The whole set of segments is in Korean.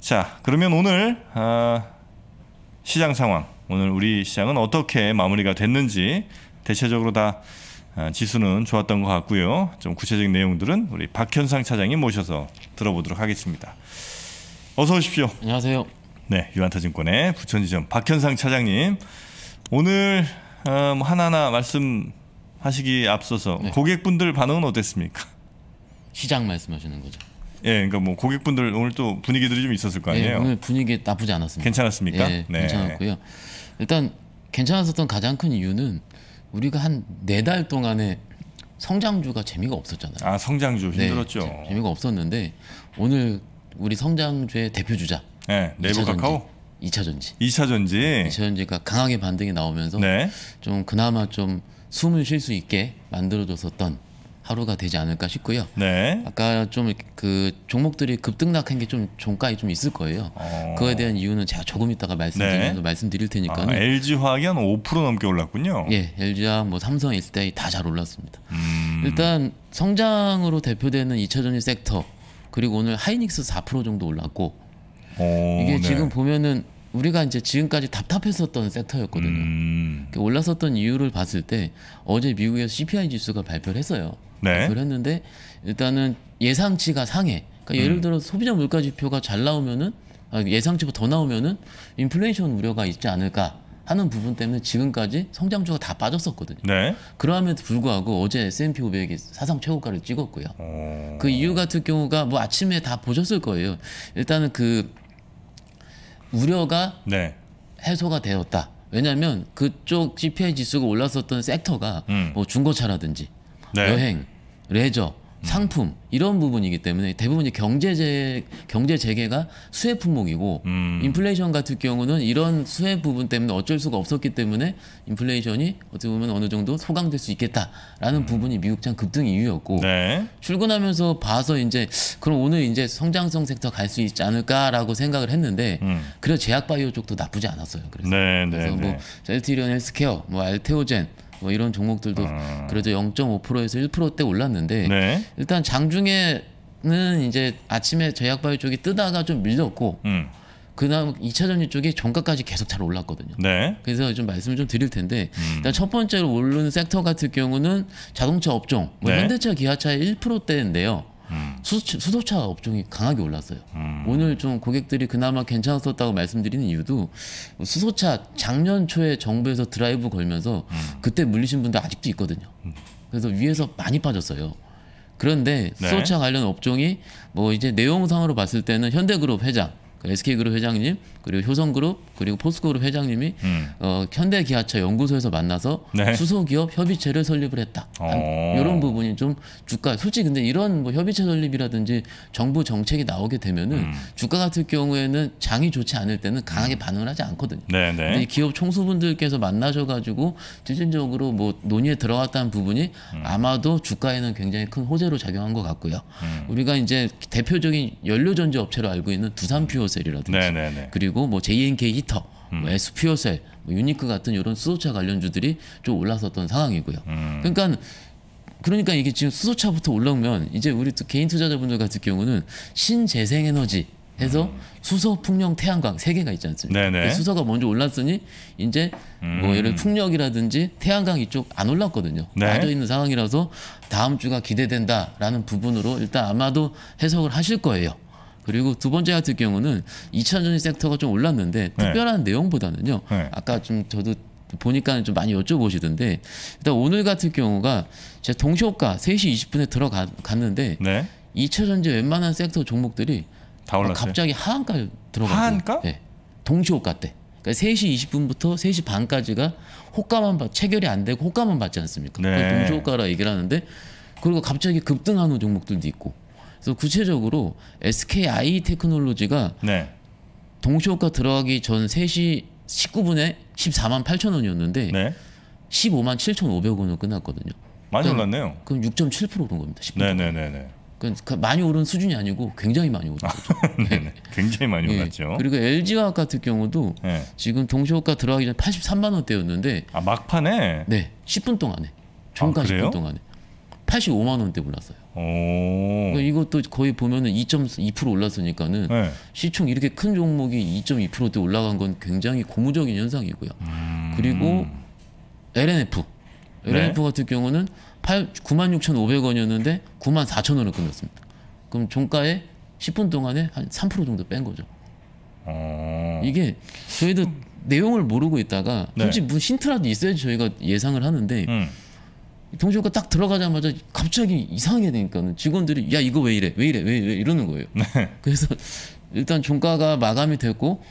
자, 그러면 오늘 아, 시장 상황, 오늘 우리 시장은 어떻게 마무리가 됐는지 대체적으로 다 아, 지수는 좋았던 것 같고요. 좀 구체적인 내용들은 우리 박현상 차장님 모셔서 들어보도록 하겠습니다. 어서 오십시오. 안녕하세요. 네, 유한타증권의 부천지점 박현상 차장님. 오늘 음, 하나하나 말씀하시기 앞서서 네. 고객분들 반응은 어땠습니까? 시장 말씀하시는 거죠. 예, 그러니까 뭐 고객분들 오늘 또 분위기들이 좀 있었을 거 예, 아니에요. 예, 오늘 분위기 나쁘지 않았습니다. 괜찮았습니까? 예, 네. 괜찮았고요. 일단 괜찮았었던 가장 큰 이유는 우리가 한 네 달 동안에 성장주가 재미가 없었잖아요. 아 성장주 네, 힘들었죠. 네, 재미가 없었는데 오늘 우리 성장주의 대표 주자. 네, 네이버 카카오. 2차 전지. 2차 전지. 2차 전지가 강하게 반등이 나오면서 네. 좀 그나마 좀 숨을 쉴 수 있게 만들어줬었던 하루가 되지 않을까 싶고요. 네. 아까 좀 그 종목들이 급등락한 게 좀 종가에 좀 있을 거예요. 어... 그거에 대한 이유는 제가 조금 있다가 말씀드리면 네. 말씀드릴 테니까요. 아, LG 화학이 한 5% 넘게 올랐군요. 예, LG 화학 뭐 삼성 일스테이 다 잘 올랐습니다. 음... 일단 성장으로 대표되는 2차 전지 섹터 그리고 오늘 하이닉스 4% 정도 올랐고 오, 이게 네. 지금 보면은 우리가 이제 지금까지 답답했었던 섹터였거든요. 음. 그 올라섰던 이유를 봤을 때 어제 미국에서 CPI 지수가 발표를 했어요. 네. 발표를 했는데 일단은 예상치가 상해. 그러니까 예를 음. 들어 소비자 물가 지표가 잘 나오면은 아, 예상치보다 더 나오면은 인플레이션 우려가 있지 않을까 하는 부분 때문에 지금까지 성장주가 다 빠졌었거든요. 네. 그러함에도 불구하고 어제 S&P 500이 사상 최고가를 찍었고요. 오. 어. 그 이유 같은 경우가 뭐 아침에 다 보셨을 거예요. 일단은 그 우려가 네. 해소가 되었다. 왜냐하면 그쪽 CPI 지수가 올랐었던 섹터가 음. 뭐 중고차라든지 네. 여행, 레저 상품 이런 부분이기 때문에 대부분 이제 경제재 경제 재개가 수혜 품목이고 음. 인플레이션 같은 경우는 이런 수혜 부분 때문에 어쩔 수가 없었기 때문에 인플레이션이 어떻게 보면 어느 정도 소강될 수 있겠다라는 음. 부분이 미국장 급등 이유였고 네. 출근하면서 봐서 이제 그럼 오늘 이제 성장성 섹터 갈 수 있지 않을까라고 생각을 했는데 음. 그래서 제약바이오 쪽도 나쁘지 않았어요. 그래서, 네, 네 그래서 뭐젤티리온 네. 헬스케어, 뭐 알테오젠 뭐 이런 종목들도 음. 그래도 0.5%에서 1%대 올랐는데 네. 일단 장중에는 이제 아침에 제약바이오 쪽이 뜨다가 좀 밀렸고 음. 그다음 2차전지 쪽이 종가까지 계속 잘 올랐거든요. 네. 그래서 좀 말씀을 좀 드릴 텐데 음. 일단 첫 번째로 오른 섹터 같은 경우는 자동차 업종, 뭐 네. 현대차, 기아차의 1%대인데요. 음. 수소, 차 업종이 강하게 올랐어요. 음. 오늘 좀 고객들이 그나마 괜찮았었다고 말씀드리는 이유도 수소차 작년 초에 정부에서 드라이브 걸면서 음. 그때 물리신 분들 아직도 있거든요. 음. 그래서 위에서 많이 빠졌어요. 그런데 네. 수소차 관련 업종이 뭐 이제 내용상으로 봤을 때는 현대그룹 회장 SK그룹 회장님 그리고 효성그룹 그리고 포스코그룹 회장님이 음. 어, 현대기아차 연구소에서 만나서 네. 수소기업 협의체를 설립을 했다. 어. 이런 부분이 좀 주가 솔직히 근데 이런 뭐 협의체 설립이라든지 정부 정책이 나오게 되면은 음. 주가 같은 경우에는 장이 좋지 않을 때는 강하게 음. 반응을 하지 않거든요. 네, 네. 근데 기업 총수분들께서 만나셔가지고 실질적으로 뭐 논의에 들어갔다는 부분이 음. 아마도 주가에는 굉장히 큰 호재로 작용한 것 같고요. 음. 우리가 이제 대표적인 연료전지 업체로 알고 있는 두산퓨어 퓨어셀이라든지 네네네. 그리고 뭐 JNK 히터, 음. 뭐 S 퓨어셀, 뭐 유니크 같은 이런 수소차 관련주들이 좀 올라섰던 상황이고요. 음. 그러니까 그러니까 이게 지금 수소차부터 올라오면 이제 우리 또 개인 투자자분들 같은 경우는 신재생에너지 해서 음. 수소, 풍력, 태양광 세 개가 있지 않습니까? 네네. 그 수소가 먼저 올랐으니 이제 뭐 음. 뭐 예를 풍력이라든지 태양광 이쪽 안 올랐거든요. 네. 빠져 있는 상황이라서 다음 주가 기대된다라는 부분으로 일단 아마도 해석을 하실 거예요. 그리고 두 번째 같은 경우는 2차전지 섹터가 좀 올랐는데 네. 특별한 네. 내용보다는요. 네. 아까 좀 저도 보니까 좀 많이 여쭤보시던데 일단 오늘 같은 경우가 제가 동시호가 3시 20분에 들어갔는데 네. 2차전지 웬만한 섹터 종목들이 다 올랐어요. 갑자기 하한가에 들어갔고 하한가? 네. 동시호가 때. 그러니까 3시 20분부터 3시 반까지가 호가만 받, 체결이 안 되고 호가만 받지 않습니까? 네. 동시호가라 얘기를 하는데 그리고 갑자기 급등하는 종목들도 있고 그래서 구체적으로 SKI 테크놀로지가 네. 동시효과 들어가기 전 3시 19분에 14만 8천 원이었는데 네. 15만 7천5백원으로 끝났거든요. 많이 그러니까, 올랐네요. 그럼 6.7% 오른 겁니다. 1 네네네. 그러니까 그 많이 오른 수준이 아니고 굉장히 많이 오른 거죠. 네, 네. 굉장히 많이 네. 올랐죠. 그리고 LG화학 같은 경우도 네. 지금 동시호가 들어가기 전 83만 원대였는데 아 막판에 네 10분 동안에 종가 아, 10분 동안에 85만 원대 올랐어요. 그러니까 이것도 거의 보면은 2.2% 올랐으니까는 네. 시총 이렇게 큰 종목이 2.2%대 올라간 건 굉장히 고무적인 현상이고요. 음... 그리고 LNF, LNF 네. 같은 경우는 8, 96,500원이었는데 94,000원을 끊었습니다 그럼 종가에 10분 동안에 한 3% 정도 뺀 거죠. 어... 이게 저희도 음. 내용을 모르고 있다가 네. 솔직히 무슨 힌트라도 있어야지 저희가 예상을 하는데. 음. 경제학과 딱 들어가자마자 갑자기 이상하게 되니까 는 직원들이 야 이거 왜 이래 왜 이래 왜, 이왜 이러는 거예요. 네. 그래서 일단 종가가 마감이 됐고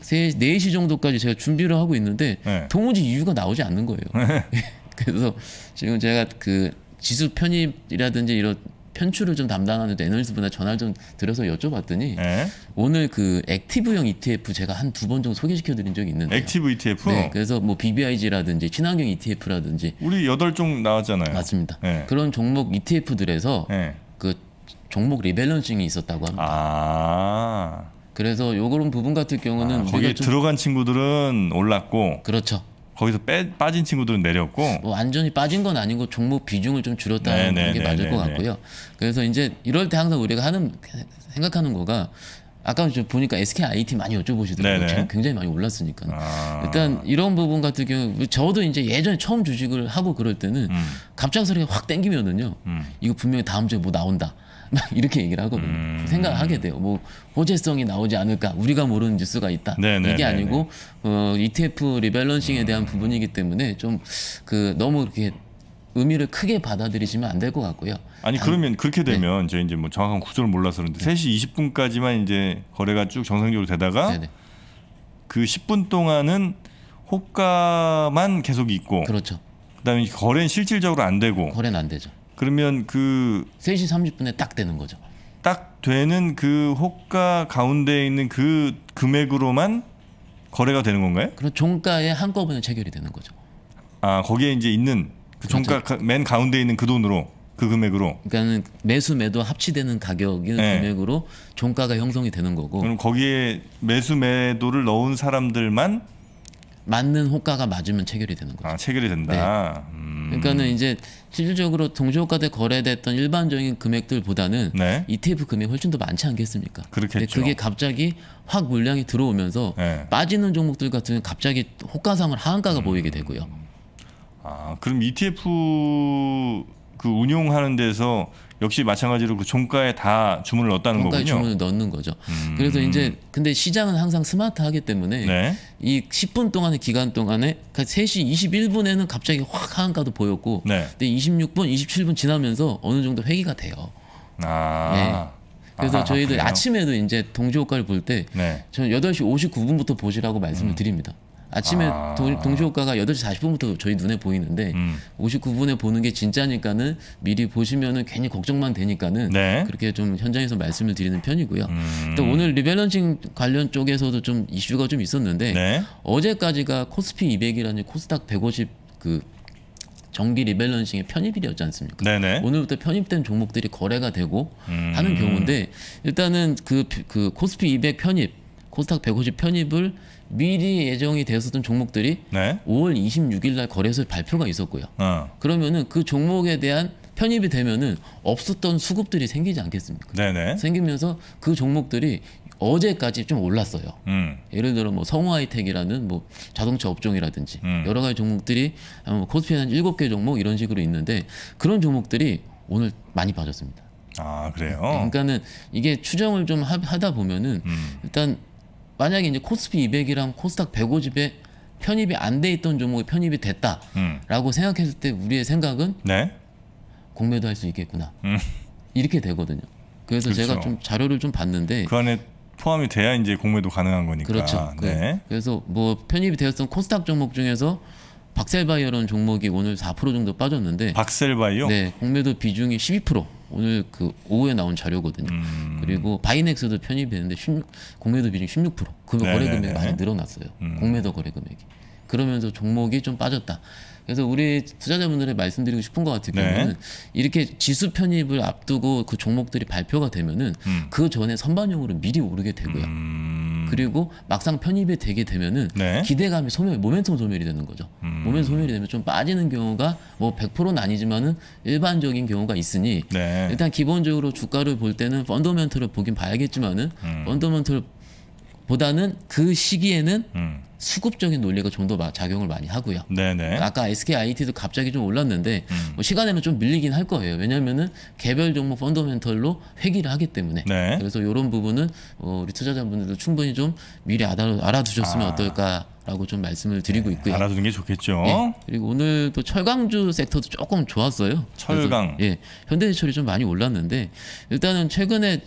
3, 4시 정도까지 제가 준비를 하고 있는데 네. 도무지 이유가 나오지 않는 거예요. 네. 그래서 지금 제가 그 지수 편입이라든지 이런 편출을 좀 담당하는 애널리스트분에 전화를 좀 드려서 여쭤봤더니 네. 오늘 그 액티브형 ETF 제가 한 두 번 정도 소개시켜 드린 적이 있는데 액티브 ETF 네, 그래서 뭐 BBIG라든지 친환경 ETF라든지 우리 여덟 종 나왔잖아요. 맞습니다. 네. 그런 종목 ETF들에서 네. 그 종목 리밸런싱이 있었다고 합니다. 아. 그래서 요런 부분 같은 경우는 아, 거기에 들어간 친구들은 올랐고 그렇죠. 거기서 빼, 빠진 친구들은 내렸고 뭐 완전히 빠진 건 아니고 종목 비중을 좀 줄였다는 네네, 네, 게 네, 맞을 네네, 것 네. 같고요. 그래서 이제 이럴 때 항상 우리가 하는 생각하는 거가 아까 저 보니까 SK IT 많이 여쭤보시더라고요. 지금 굉장히 많이 올랐으니까. 아... 일단 이런 부분 같은 경우 저도 이제 예전에 처음 주식을 하고 그럴 때는 음. 갑작스럽게 확 땡기면은요. 음. 이거 분명히 다음 주에 뭐 나온다. 막 이렇게 얘기를 하거든요. 음. 생각하게 돼요. 뭐 호재성이 나오지 않을까 우리가 모르는 뉴스가 있다. 네네네네. 네, 이게 네, 아니고 네. 어, ETF 리밸런싱에 대한 음. 부분이기 때문에 좀 그 너무 이렇게 의미를 크게 받아들이시면 안 될 것 같고요. 아니 단... 그러면 그렇게 되면 네. 저희 이제 뭐 정확한 구조를 몰라서 그런데 3시 20분까지만 이제 거래가 쭉 정상적으로 되다가 네네. 그 10분 동안은 호가만 계속 있고 그렇죠. 그다음에 거래는 실질적으로 안 되고 거래는 안 되죠. 그러면 그 3시 30분에 딱 되는 거죠. 딱 되는 그 호가 가운데 있는 그 금액으로만 거래가 되는 건가요? 그럼 종가에 한꺼번에 체결이 되는 거죠. 아 거기에 이제 있는 그 종가 그렇죠. 맨 가운데 있는 그 돈으로 그 금액으로. 그러니까 매수 매도 합치되는 가격인 네. 금액으로 종가가 형성이 되는 거고. 그럼 거기에 매수 매도를 넣은 사람들만 맞는 호가가 맞으면 체결이 되는 거죠. 아, 체결이 된다. 네. 음. 그러니까는 이제 실질적으로 동시호가대 거래됐던 일반적인 금액들보다는 네. ETF 금액이 훨씬 더 많지 않겠습니까? 그렇겠죠. 그게 갑자기 확 물량이 들어오면서 네. 빠지는 종목들 같은 갑자기 호가상을 하한가가 음. 보이게 되고요. 아, 그럼 ETF 그 운용하는 데서 역시 마찬가지로 그 종가에 다 주문을 넣었다는 거군요. 주문을 넣는 거죠. 음. 그래서 이제 근데 시장은 항상 스마트하기 때문에 네. 이 10분 동안의 기간 동안에 그니까 3시 21분에는 갑자기 확 하한가도 보였고 네. 근데 26분, 27분 지나면서 어느 정도 회귀가 돼요. 아. 네. 그래서 아 저희도 그래요? 아침에도 이제 동지 효과를 볼때 네. 저는 8시 59분부터 보시라고 말씀을 음. 드립니다. 아침에 아. 동시 효과가 8시 40분부터 저희 눈에 보이는데 음. 59분에 보는 게 진짜니까는 미리 보시면은 괜히 걱정만 되니까는 네. 그렇게 좀 현장에서 말씀을 드리는 편이고요. 음. 또 오늘 리밸런싱 관련 쪽에서도 좀 이슈가 좀 있었는데 네. 어제까지가 코스피 200이라는 코스닥 150그 정기 리밸런싱의 편입일이었지 않습니까? 네네. 네. 오늘부터 편입된 종목들이 거래가 되고 음. 하는 경우인데 일단은 그, 그 코스피 200 편입 코스닥 150 편입을 미리 예정이 되었었던 종목들이 네. 5월 26일 날 거래소 에 발표가 있었고요. 어. 그러면은 그 종목에 대한 편입이 되면은 없었던 수급들이 생기지 않겠습니까? 네네. 네. 생기면서 그 종목들이 어제까지 좀 올랐어요. 음. 예를 들어 뭐 성화이텍이라는 뭐 자동차 업종이라든지 음. 여러 가지 종목들이 코스피 한 7개 종목 이런 식으로 있는데 그런 종목들이 오늘 많이 빠졌습니다. 아 그래요? 네, 그러니까는 이게 추정을 좀 하, 다 보면은 음. 일단 만약에 이제 코스피 200이랑 코스닥 150에 편입이 안 돼 있던 종목이 편입이 됐다라고 음. 생각했을 때 우리의 생각은 네? 공매도 할 수 있겠구나 음. 이렇게 되거든요. 그래서 그렇죠. 제가 좀 자료를 좀 봤는데 그 안에 포함이 돼야 이제 공매도 가능한 거니까. 그렇죠. 네. 네. 그래서 뭐 편입이 되었던 코스닥 종목 중에서 박셀바이어라 종목이 오늘 4% 정도 빠졌는데 박셀바이오? 네, 공매도 비중이 12% 오늘 그 오후에 나온 자료거든요. 음. 그리고 바이넥스도 편입했는데 16, 공매도 비중 16%금 거래 네, 금액이 네. 많이 늘어났어요. 음. 공매도 거래 금액이. 그러면서 종목이 좀 빠졌다. 그래서 우리 투자자분들의 말씀드리고 싶은 것 같은 네. 경우는 네. 이렇게 지수 편입을 앞두고 그 종목들이 발표가 되면은 음. 그 전에 선반용으로 미리 오르게 되고요. 음. 그리고 막상 편입이 되게 되면은 네. 기대감이 소멸, 모멘텀 소멸이 되는 거죠. 음. 모멘텀 소멸이 되면 좀 빠지는 경우가 뭐 100%는 아니지만은 일반적인 경우가 있으니 네. 일단 기본적으로 주가를 볼 때는 펀더멘트를 보긴 봐야겠지만은 음. 펀더멘트를 보다는 그 시기에는 음. 수급적인 논리가 좀 더 작용을 많이 하고요. 네네. 네. 그러니까 아까 SK IT도 갑자기 좀 올랐는데 음. 뭐 시간에는 좀 밀리긴 할 거예요. 왜냐하면 개별 종목 펀더멘털로 회귀를 하기 때문에. 네. 그래서 이런 부분은 어, 우리 투자자분들도 충분히 좀 미리 알아, 두셨으면 아. 어떨까라고 좀 말씀을 드리고 네, 있고요. 알아두는 게 좋겠죠. 예, 그리고 오늘 또 철강주 섹터도 조금 좋았어요. 철강. 그래서, 예. 현대제철이 좀 많이 올랐는데 일단은 최근에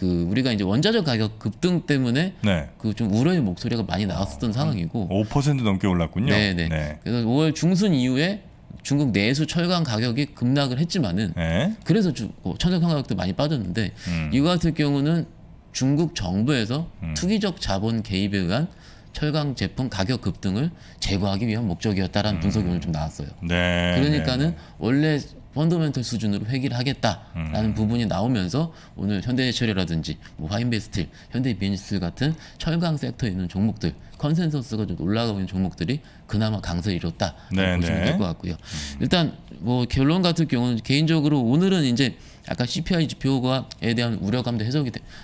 그 우리가 이제 원자재 가격 급등 때문에 네. 그좀 우려의 목소리가 많이 나왔었던 상황이고 5% 넘게 올랐군요. 네네. 네. 네. 그래서 5월 중순 이후에 중국 내수 철강 가격이 급락을 했지만은 네. 그래서 뭐 천연 가격도 많이 빠졌는데 음. 이거 같은 경우는 중국 정부에서 음. 투기적 자본 개입에 의한 철강 제품 가격 급등을 제거하기 위한 목적이었다라는 음. 분석이 오늘 좀 나왔어요. 네, 네 그러니까는 네. 원래 펀더멘털 수준으로 회귀를 하겠다라는 음. 부분이 나오면서 오늘 현대제철이라든지 뭐 화인베스트, 현대비즈니스 같은 철강 섹터에 있는 종목들 컨센서스가 좀 올라가고 있는 종목들이 그나마 강세를 이뤘다 네, 보시면 네. 될것 같고요. 음. 일단 뭐 결론 같은 경우는 개인적으로 오늘은 이제 아까 CPI 지표가에 대한 우려감도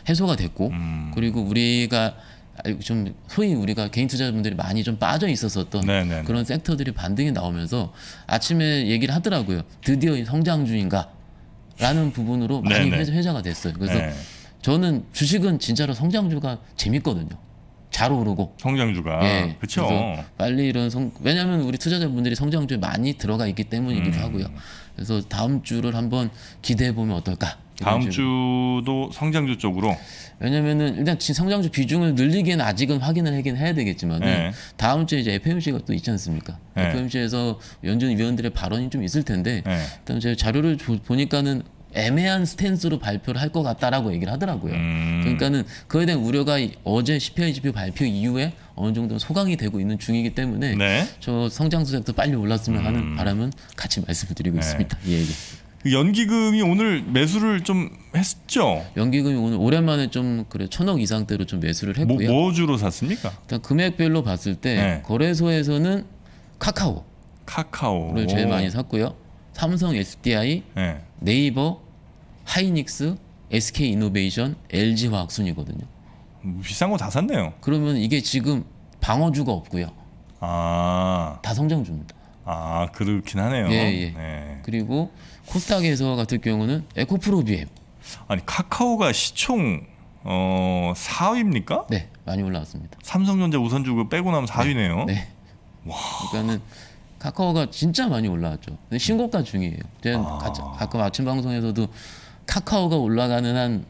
해소가 됐고 음. 그리고 우리가 좀 소위 우리가 개인 투자자분들이 많이 좀 빠져 있었었던 네네네. 그런 섹터들이 반등이 나오면서 아침에 얘기를 하더라고요. 드디어 성장 중인가? 라는 부분으로 많이 네네. 회자가 됐어요. 그래서 네. 저는 주식은 진짜로 성장주가 재밌거든요. 잘 오르고 성장주가 예, 그렇죠. 빨리 이런 성 왜냐하면 우리 투자자분들이 성장주에 많이 들어가 있기 때문이기도 음. 하고요. 그래서 다음 주를 한번 기대해 보면 어떨까? 다음 주도 성장주 쪽으로 왜냐면은 일단 지금 성장주 비중을 늘리기는 아직은 확인을 하긴 해야 되겠지만 네. 다음 주에 이제 FMC가 또 있지 않습니까? 네. FMC에서 연준 위원들의 발언이 좀 있을 텐데 네. 일단 제가 자료를 보, 니까는 애매한 스탠스로 발표를 할 것 같다라고 얘기를 하더라고요. 음. 그러니까는 그에 대한 우려가 어제 1 0페 발표 이후에 어느 정도 소강이 되고 있는 중이기 때문에 네. 저 성장수작도 빨리 올랐으면 하는 음. 바람은 같이 말씀 드리고 네. 있습니다. 예, 예. 그 연기금이 오늘 매수를 좀 했죠? 연기금이 오늘 오랜만에 좀 그래 천억 이상대로 좀 매수를 뭐, 했고요. 뭐, 뭐 주로 샀습니까? 일단 금액별로 봤을 때 네. 거래소에서는 카카오, 카카오를 제일 많이 샀고요. 삼성 SDI, 네. 이버 하이닉스, SK 이노베이션, LG 화학 순이거든요. 비싼 거 다 샀네요. 그러면 이게 지금 방어주가 없고요. 아. 다 성장주입니다. 아, 그렇긴 하네요. 예, 예. 네. 그리고 코스닥에서 같은 경우는 에코프로비엠. 아니, 카카오가 시총 어 4위입니까? 네, 많이 올라왔습니다. 삼성전자 우선주고 빼고 나면 4위네요. 네. 네. 와. 그러니까는 카카오가 진짜 많이 올라왔죠. 신고가 중이에요. 제가 아... 가끔 아침 방송에서도 카카오가 올라가는 한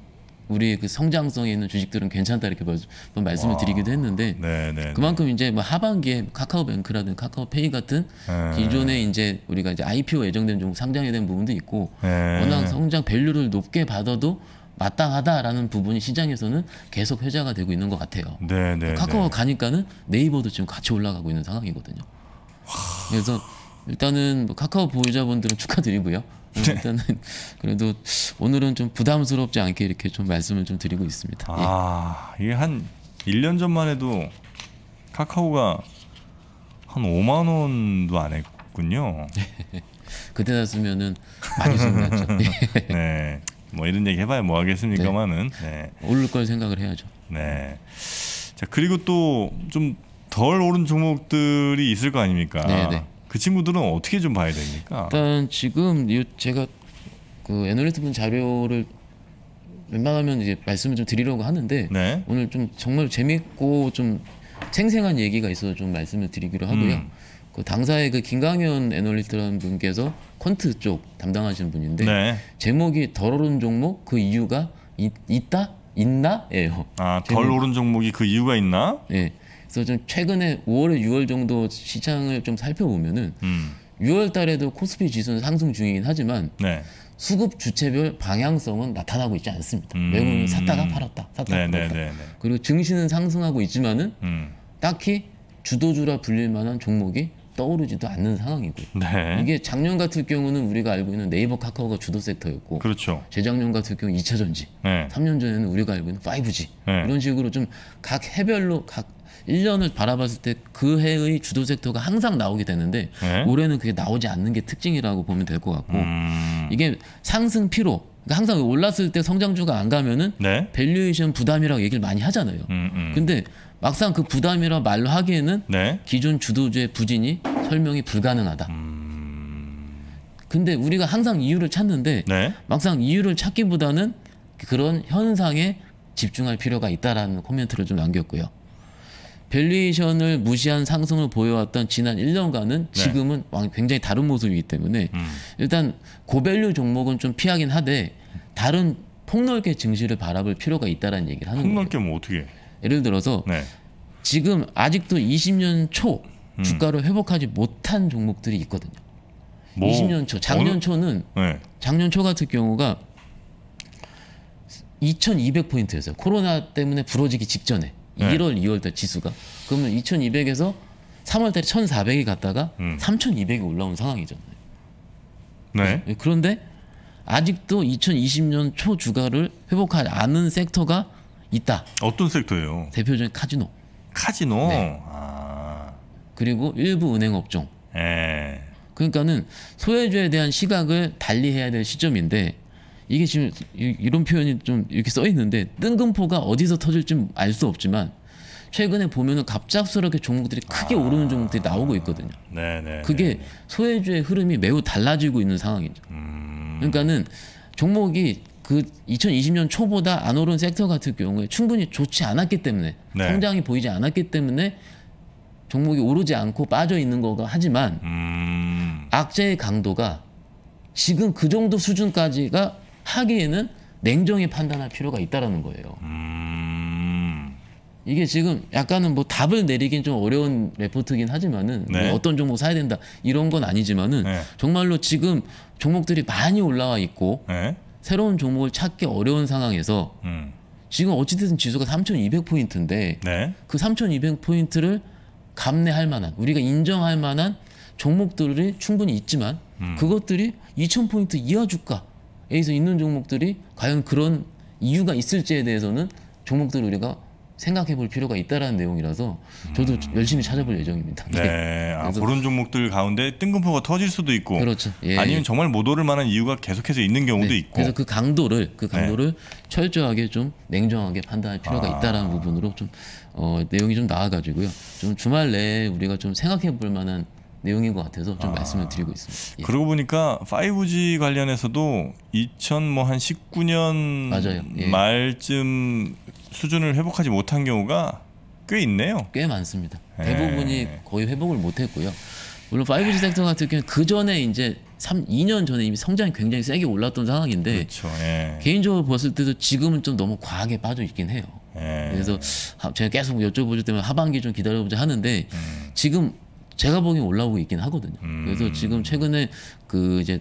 우리 그 성장성에 있는 주식들은 괜찮다 이렇게 뭐 말씀을 와. 드리기도 했는데 네네네. 네, 네. 그만큼 이제 뭐 하반기에 카카오뱅크라든 카카오페이 같은 네. 기존에 이제 우리가 이제 IPO 예정된 종목 상장에 대한 부분도 있고 네. 워낙 성장 밸류를 높게 받아도 마땅하다라는 부분이 시장에서는 계속 회자가 되고 있는 것 같아요. 네네네. 네, 카카오가 가니까는 네이버도 지금 같이 올라가고 있는 상황이거든요. 와. 그래서 일단은 뭐 카카오 보유자분들은 축하드리고요. 네. 일단은 그래도 오늘은 좀 부담스럽지 않게 이렇게 좀 말씀을 좀 드리고 있습니다. 아 예. 이게 한 1년 전만 해도 카카오가 한 5만 원도 안 했군요. 그때 났으면은 많이 소문났죠. 네. 뭐 이런 얘기 해봐야 뭐 하겠습니까만은 네. 네. 오를 걸 생각을 해야죠. 네. 자 그리고 또 좀 덜 오른 종목들이 있을 거 아닙니까? 네. 네. 그 친구들은 어떻게 좀 봐야 됩니까? 일단 지금 제가 그 애널리스트분 자료를 웬만하면 이제 말씀을 좀 드리려고 하는데 네. 오늘 좀 정말 재밌고 좀 생생한 얘기가 있어서 좀 말씀을 드리기로 하고요. 음. 그 당사의 그 김강현 애널리스트라는 분께서 퀀트 쪽 담당하시는 분인데 네. 제목이 덜 오른 종목 그 이유가 이, 있다 있나예요. 아덜 오른 종목이 그 이유가 있나? 네. 그래서 좀 최근에 5월에 6월 정도 시장을 좀 살펴보면은 음. 6월 달에도 코스피 지수는 상승 중이긴 하지만 네. 수급 주체별 방향성은 나타나고 있지 않습니다. 음. 외국인 샀다가 팔았다, 샀다가 네, 네 팔았다. 네, 네. 그리고 증시는 상승하고 있지만은 음. 딱히 주도주라 불릴 만한 종목이 떠오르지도 않는 상황이고 네. 이게 작년 같은 경우는 우리가 알고 있는 네이버 카카오가 주도 섹터였고 그렇죠. 재작년 같은 경우 2차 전지, 네. 3년 전에는 우리가 알고 있는 5G 네. 이런 식으로 좀 각 해별로 각 1년을 바라봤을 때 그 해의 주도 섹터가 항상 나오게 되는데 네? 올해는 그게 나오지 않는 게 특징이라고 보면 될 것 같고 음... 이게 상승 피로 그러니까 항상 올랐을 때 성장주가 안 가면은 네? 밸류에이션 부담이라고 얘기를 많이 하잖아요. 음, 음. 근데 막상 그 부담이라 말로 하기에는 네? 기존 주도주의 부진이 설명이 불가능하다. 음... 근데 우리가 항상 이유를 찾는데 네? 막상 이유를 찾기보다는 그런 현상에 집중할 필요가 있다라는 코멘트를 좀 남겼고요. 밸리에이션을 무시한 상승을 보여왔던 지난 1년간은 지금은 네. 굉장히 다른 모습이기 때문에 음. 일단 고밸류 종목은 좀 피하긴 하되 다른 폭넓게 증시를 바라볼 필요가 있다라는 얘기를 하는 거예요. 폭넓게 뭐 어떻게? 예를 들어서 네. 지금 아직도 20년 초 음. 주가를 회복하지 못한 종목들이 있거든요. 뭐 20년 초, 작년 어느? 초는 네. 작년 초 같은 경우가 2,200포인트였어요. 코로나 때문에 부러지기 직전에. 1월, 2월달 지수가. 그러면 2,200에서 3월달에 1,400이 갔다가 음. 3,200이 올라온 상황이잖아요. 네. 네. 네. 그런데 아직도 2020년 초 주가를 회복하지 않은 섹터가 있다. 어떤 섹터예요? 대표적인 카지노. 카지노. 네. 아. 그리고 일부 은행 업종. 에. 예. 그러니까는 소외주에 대한 시각을 달리해야 될 시점인데 이게 지금 이런 표현이 좀 이렇게 써 있는데 뜬금포가 어디서 터질지 알 수 없지만 최근에 보면은 갑작스럽게 종목들이 크게 아... 오르는 종목들이 나오고 있거든요. 네네. 네, 그게 네, 네. 소외주의 흐름이 매우 달라지고 있는 상황이죠. 음... 그러니까는 종목이 그 2020년 초보다 안 오른 섹터 같은 경우에 충분히 좋지 않았기 때문에 네. 성장이 보이지 않았기 때문에 종목이 오르지 않고 빠져 있는 거가 하지만 음... 악재의 강도가 지금 그 정도 수준까지가 하기에는 냉정히 판단할 필요가 있다라는 거예요. 음... 이게 지금 약간은 뭐 답을 내리긴 좀 어려운 레포트긴 하지만은 네. 뭐 어떤 종목 사야 된다 이런 건 아니지만은 네. 정말로 지금 종목들이 많이 올라와 있고 네. 새로운 종목을 찾기 어려운 상황에서 음. 지금 어찌됐든 지수가 3,200포인트인데 그 3,200포인트를 감내할 만한 우리가 인정할 만한 종목들이 충분히 있지만 음. 그것들이 2,000포인트 이하 주가 A에서 있는 종목들이 과연 그런 이유가 있을지에 대해서는 종목들을 우리가 생각해 볼 필요가 있다라는 내용이라서 저도 음. 열심히 찾아볼 예정입니다. 네. 네. 아, 그런 종목들 가운데 뜬금포가 터질 수도 있고 그렇죠. 예. 아니면 예. 정말 못 오를 만한 이유가 계속해서 있는 경우도 네. 있고 그래서 그 강도를 그 네. 강도를 네. 철저하게 좀 냉정하게 판단할 필요가 아. 있다라는 부분으로 좀 어, 내용이 좀 나와가지고요. 좀 주말 내에 우리가 좀 생각해 볼 만한 내용인 것 같아서 좀 아. 말씀을 드리고 있습니다. 예. 그러고 보니까 5G 관련해서도 2 0 19년 맞 예. 말쯤 수준을 회복하지 못한 경우가 꽤 있네요. 꽤 많습니다. 예. 대부분이 거의 회복을 못했고요. 물론 5G 섹터 같은 경우는 그 전에 이제 3, 2년 전에 이미 성장이 굉장히 세게 올랐던 상황인데 그렇죠. 예. 개인적으로 봤을 때도 지금은 좀 너무 과하게 빠져 있긴 해요. 예. 그래서 제가 계속 여쭤보실 때면 하반기 좀 기다려보자 하는데 음. 지금 제가 보기엔 올라오고 있긴 하거든요. 음. 그래서 지금 최근에 그 이제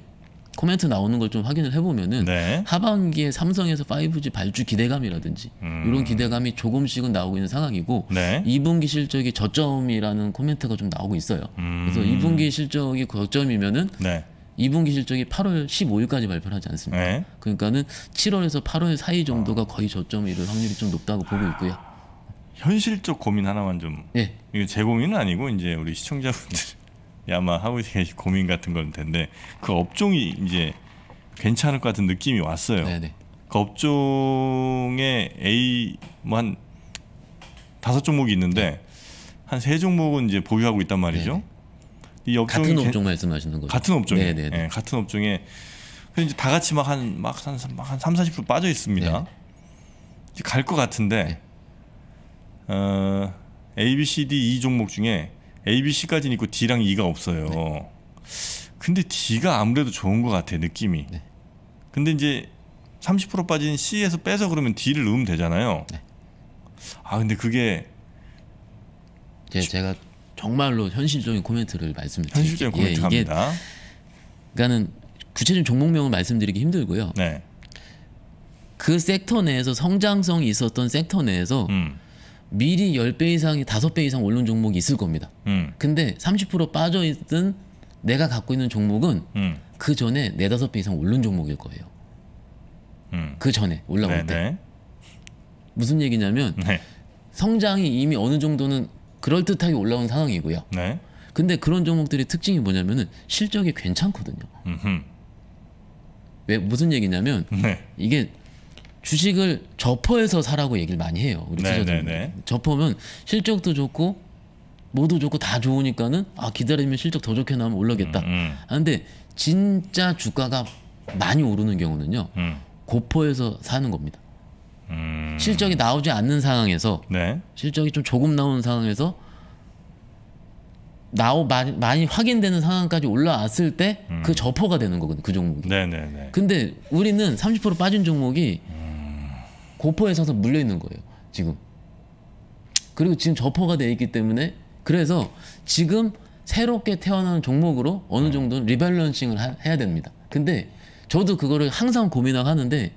코멘트 나오는 걸 좀 확인을 해보면은 네. 하반기에 삼성에서 5G 발주 기대감이라든지 음. 이런 기대감이 조금씩은 나오고 있는 상황이고 네. 2분기 실적이 저점이라는 코멘트가 좀 나오고 있어요. 음. 그래서 2분기 실적이 저점이면은 네. 2분기 실적이 8월 15일까지 발표를 하지 않습니까? 네. 그러니까는 7월에서 8월 사이 정도가 아. 거의 저점일 확률이 좀 높다고 보고 있고요. 현실적 고민 하나만 좀 예. 이거 제 고민은 아니고 이제 우리 시청자분들 아마 하고 계신 고민 같은 걸 텐데 그 업종이 이제 괜찮을 것 같은 느낌이 왔어요. 네네. 네. 그 업종에 A 뭐 한 다섯 종목이 있는데 네. 한세 종목은 이제 보유하고 있단 말이죠. 네, 이 업종이 같은 업종 말씀하시는 거죠? 같은 업종 네, 예, 같은 업종에 그래서 이제 다 같이 막 한 막한 막한 3, 40% 빠져 있습니다. 갈 것 같은데 어, A, B, C, D 이 종목 중에 A, B, C까지는 있고 D랑 E가 없어요. 네. 근데 D가 아무래도 좋은 것 같아 느낌이. 네. 근데 이제 30% 빠진 C에서 빼서 그러면 D를 넣으면 되잖아요. 네. 아 근데 그게 제, 제가 정말로 현실적인 코멘트를 말씀드릴게요. 현실적인 코멘트 예, 갑니다. 그러니까는 구체적인 종목명을 말씀드리기 힘들고요. 네. 그 섹터 내에서 성장성이 있었던 섹터 내에서 음. 미리 10배 이상, 5배 이상 오른 종목이 있을 겁니다. 음. 근데 30% 빠져있든 내가 갖고 있는 종목은 음. 그 전에 4, 5배 이상 오른 종목일 거예요. 음. 그 전에 올라올 네네. 때. 무슨 얘기냐면 네. 성장이 이미 어느 정도는 그럴듯하게 올라온 상황이고요. 네. 근데 그런 종목들의 특징이 뭐냐면은 실적이 괜찮거든요. 음흠. 왜 무슨 얘기냐면 네. 이게 주식을 저퍼해서 사라고 얘기를 많이 해요. 우리 네, 투자자들. 네, 네. 저퍼면 실적도 좋고 모두 좋고 다 좋으니까는 아 기다리면 실적 더 좋게 나오면 올라겠다. 음, 음. 아, 근데 진짜 주가가 많이 오르는 경우는요. 음. 고퍼에서 사는 겁니다. 음... 실적이 나오지 않는 상황에서 네. 실적이 좀 조금 나오는 상황에서 나오 마, 많이 확인되는 상황까지 올라왔을 때그 음. 저퍼가 되는 거거든요 그 종목이 네네네. 근데 우리는 30% 빠진 종목이 음. 고포에 서서 물려 있는 거예요. 지금. 그리고 지금 저퍼가 돼 있기 때문에 그래서 지금 새롭게 태어나 종목으로 어느 정도 리밸런싱을 하, 해야 됩니다. 근데 저도 그거를 항상 고민하고 하는데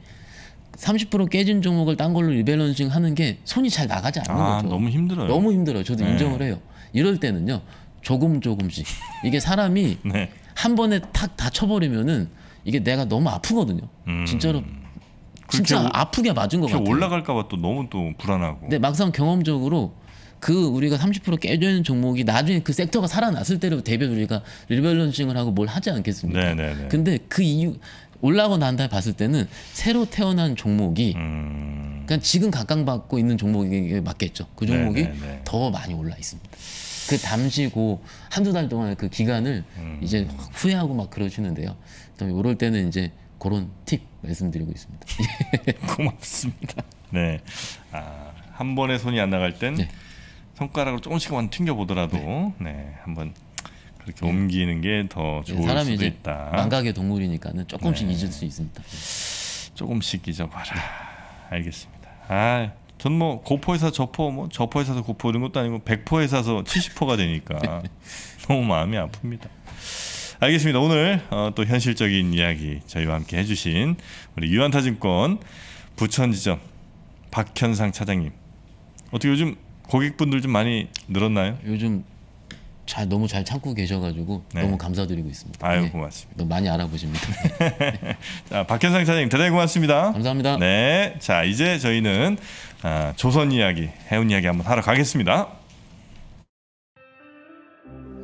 30% 깨진 종목을 딴 걸로 리밸런싱 하는 게 손이 잘 나가지 않는 아, 거죠. 너무 힘들어요. 너무 힘들어요. 저도 네. 인정을 해요. 이럴 때는요. 조금 조금씩. 이게 사람이 네. 한 번에 탁다 쳐버리면은 이게 내가 너무 아프거든요. 음. 진짜로 진짜 아프게 맞은 것 같아요. 올라갈까봐 또 너무 또 불안하고. 근데 네, 막상 경험적으로 그 우리가 30% 깨져 있는 종목이 나중에 그 섹터가 살아났을 때로 대변 우리가 리밸런싱을 하고 뭘 하지 않겠습니까? 네네네. 네, 네. 근데 그 이유 올라가고 난 다음에 봤을 때는 새로 태어난 종목이 음... 그냥 그러니까 지금 각광받고 있는 종목이 맞겠죠. 그 종목이 네네네. 더 많이 올라 있습니다. 그 담시고 한두 달 동안 그 기간을 음... 이제 후회하고 막 그러시는데요. 그또 이럴 때는 이제 그런 팁 말씀드리고 있습니다. 고맙습니다. 네, 아, 한 번에 손이 안 나갈 땐 네. 손가락으로 조금씩만 튕겨 보더라도 네. 네. 한번 그렇게 네. 옮기는 게더 네, 좋을 사람이 수도 있다. 망각의 동물이니까는 조금씩 네. 잊을 수 있습니다. 조금씩 잊어봐라. 알겠습니다. 아, 전뭐 고포에서 저포, 뭐 저포에서 고포 이런 것도 아니고 백포에 서 70포가 되니까 네. 너무 마음이 아픕니다. 알겠습니다. 오늘 어, 또 현실적인 이야기 저희와 함께 해주신 우리 유한타증권 부천지점 박현상 차장님 어떻게 요즘 고객분들 좀 많이 늘었나요? 요즘 잘 너무 잘 참고 계셔가지고 네. 너무 감사드리고 있습니다. 아유 네. 고맙습니다. 너무 많이 알아보십니다. 자 박현상 차장님 대단히 고맙습니다. 감사합니다. 네, 자 이제 저희는 아, 조선 이야기, 해운 이야기 한번 하러 가겠습니다.